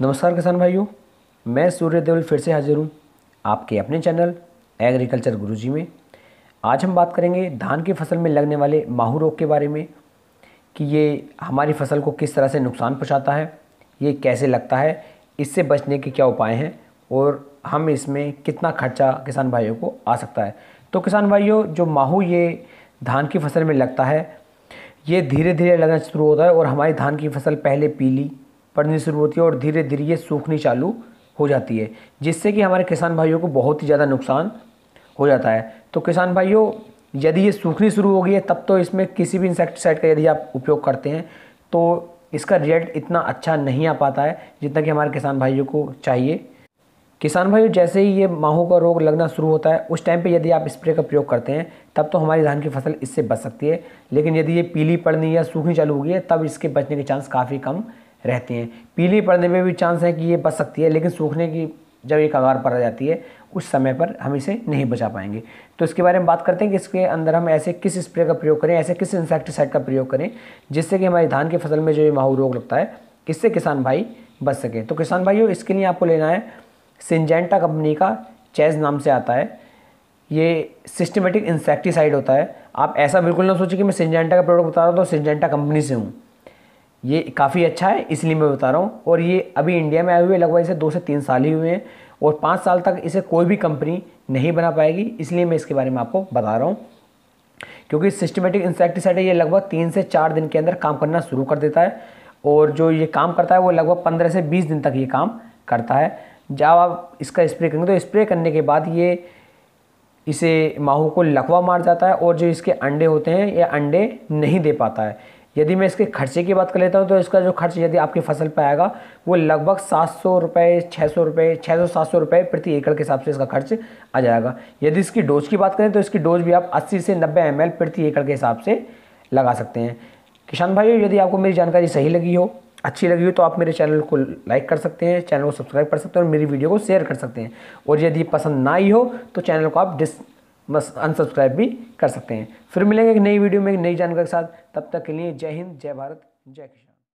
नमस्कार किसान भाइयों मैं सूर्य देवल फिर से हाजिर हूँ आपके अपने चैनल एग्रीकल्चर गुरुजी में आज हम बात करेंगे धान की फसल में लगने वाले माहू रोग के बारे में कि ये हमारी फसल को किस तरह से नुकसान पहुँचाता है ये कैसे लगता है इससे बचने के क्या उपाय हैं और हम इसमें कितना खर्चा किसान भाइयों को आ सकता है तो किसान भाइयों जो माहू ये धान की फसल में लगता है ये धीरे धीरे लगना शुरू होता है और हमारी धान की फसल पहले पीली पड़नी शुरू होती है और धीरे धीरे ये सूखनी चालू हो जाती है जिससे कि हमारे किसान भाइयों को बहुत ही ज़्यादा नुकसान हो जाता है तो किसान भाइयों यदि ये सूखनी शुरू हो गई है तब तो इसमें किसी भी इंसेक्टिसाइड का यदि आप उपयोग करते हैं तो इसका रिजल्ट इतना अच्छा नहीं आ पाता है जितना कि हमारे किसान भाइयों को चाहिए किसान भाइयों जैसे ही ये माहू का रोग लगना शुरू होता है उस टाइम पे यदि आप स्प्रे का प्रयोग करते हैं तब तो हमारी धान की फसल इससे बच सकती है लेकिन यदि ये पीली पड़नी या सूखनी चालू हो गई है तब इसके बचने के चांस काफ़ी कम रहती हैं पीली पड़ने में भी चांस है कि ये बच सकती है लेकिन सूखने की जब ये कगार पर आ जाती है उस समय पर हम इसे नहीं बचा पाएंगे तो इसके बारे में बात करते हैं कि इसके अंदर हम ऐसे किस स्प्रे का प्रयोग करें ऐसे किस इंसेक्टिसाइड का प्रयोग करें जिससे कि हमारी धान की फसल में जो ये माहू रोग लगता है इससे किसान भाई बच सके तो किसान भाइयों इसके लिए आपको लेना है सिंजेंटा कंपनी का चेज नाम से आता है ये सिस्टमेटिक इंसेक्टिसाइड होता है आप ऐसा बिल्कुल ना सोचिए कि मैं सिंजेंटा का प्रोडक्ट बता रहा हूँ तो सिंजेंटा कंपनी से हूँ ये काफ़ी अच्छा है इसलिए मैं बता रहा हूँ और ये अभी इंडिया में आए हुए लगभग इसे दो से तीन साल ही हुए हैं और पाँच साल तक इसे कोई भी कंपनी नहीं बना पाएगी इसलिए मैं इसके बारे में आपको बता रहा हूँ क्योंकि सिस्टमेटिक इंसेक्टिसाइड ये लगभग तीन से चार दिन के अंदर काम करना शुरू कर देता है और जो ये काम करता है वो लगभग पंद्रह से बीस दिन तक ये काम करता है जब आप इसका स्प्रे करेंगे तो स्प्रे करने के बाद ये इसे माहू को लकवा मार जाता है और जो इसके अंडे होते हैं ये अंडे नहीं दे पाता है यदि मैं इसके खर्चे की बात कर लेता हूँ तो इसका जो खर्च यदि आपकी फसल पर आएगा वो लगभग सात सौ रुपये छः सौ रुपये छः सौ सात सौ रुपये प्रति एकड़ के हिसाब से इसका खर्च आ जाएगा यदि इसकी डोज की बात करें तो इसकी डोज भी आप अस्सी से नब्बे एम प्रति एकड़ के हिसाब से लगा सकते हैं किसान भाइयों यदि आपको मेरी जानकारी सही लगी हो अच्छी लगी हो तो आप मेरे चैनल को लाइक कर सकते हैं चैनल को सब्सक्राइब कर सकते हैं और मेरी वीडियो को शेयर कर सकते हैं और यदि पसंद ना आई हो तो चैनल को आप डिस बस अनसब्सक्राइब भी कर सकते हैं फिर मिलेंगे एक नई वीडियो में एक नई जानकारी के साथ तब तक के लिए जय हिंद जय भारत जय कृष्ण